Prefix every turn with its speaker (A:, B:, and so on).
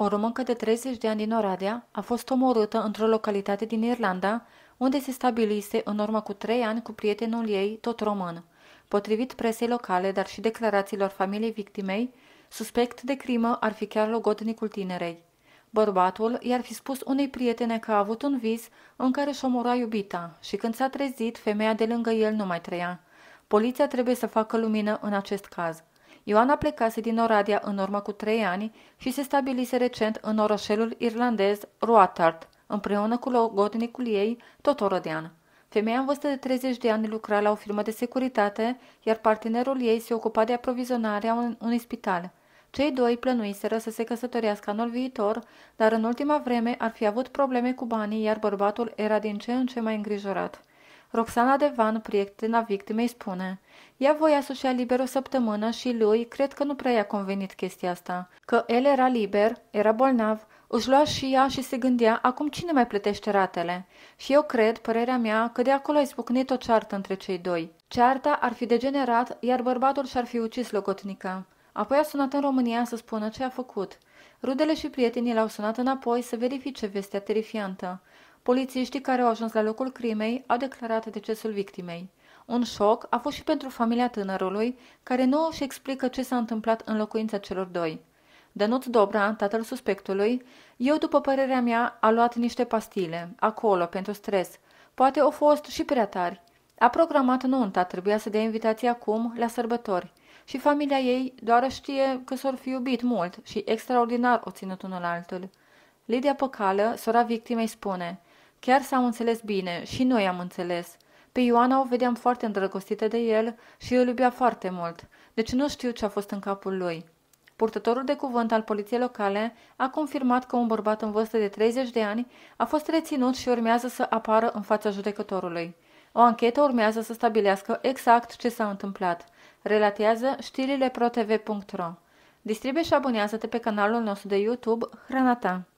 A: O româncă de 30 de ani din Oradea a fost omorâtă într-o localitate din Irlanda, unde se stabilise în urmă cu trei ani cu prietenul ei, tot român. Potrivit presei locale, dar și declarațiilor familiei victimei, suspect de crimă ar fi chiar logodnicul tinerei. Bărbatul i-ar fi spus unei prietene că a avut un vis în care și omora iubita și când s-a trezit, femeia de lângă el nu mai trăia. Poliția trebuie să facă lumină în acest caz. Ioana plecase din Oradea în urmă cu trei ani și se stabilise recent în orășelul irlandez Roatart, împreună cu logodnicul ei, tot orădean. Femeia în vârstă de 30 de ani lucra la o firmă de securitate, iar partenerul ei se ocupa de aprovizionarea unui spital. Cei doi plănuiseră să se căsătorească anul viitor, dar în ultima vreme ar fi avut probleme cu banii, iar bărbatul era din ce în ce mai îngrijorat. Roxana Devan, prietena victimei, spune Ea voia să-și ia liber o săptămână și lui cred că nu prea i-a convenit chestia asta. Că el era liber, era bolnav, își lua și ea și se gândea acum cine mai plătește ratele. Și eu cred, părerea mea, că de acolo a izbucnit o ceartă între cei doi. Cearta ar fi degenerat, iar bărbatul și-ar fi ucis logotnica. Apoi a sunat în România să spună ce a făcut. Rudele și prietenii l-au sunat înapoi să verifice vestea terifiantă. Polițiștii care au ajuns la locul crimei au declarat decesul victimei. Un șoc a fost și pentru familia tânărului, care nu își explică ce s-a întâmplat în locuința celor doi. Dănuț Dobra, tatăl suspectului, eu, după părerea mea, a luat niște pastile, acolo, pentru stres. Poate au fost și prea tari. A programat nunta, trebuia să dea invitații acum, la sărbători. Și familia ei doar știe că s-or fi iubit mult și extraordinar o ținut unul altul. Lidia Păcală, sora victimei, spune – Chiar s-au înțeles bine și noi am înțeles. Pe Ioana o vedeam foarte îndrăgostită de el și îl iubea foarte mult, deci nu știu ce a fost în capul lui. Purtătorul de cuvânt al poliției locale a confirmat că un bărbat în vârstă de 30 de ani a fost reținut și urmează să apară în fața judecătorului. O anchetă urmează să stabilească exact ce s-a întâmplat. Relatează știrile protv.ro. Distribuie și abonează-te pe canalul nostru de YouTube Hrana ta.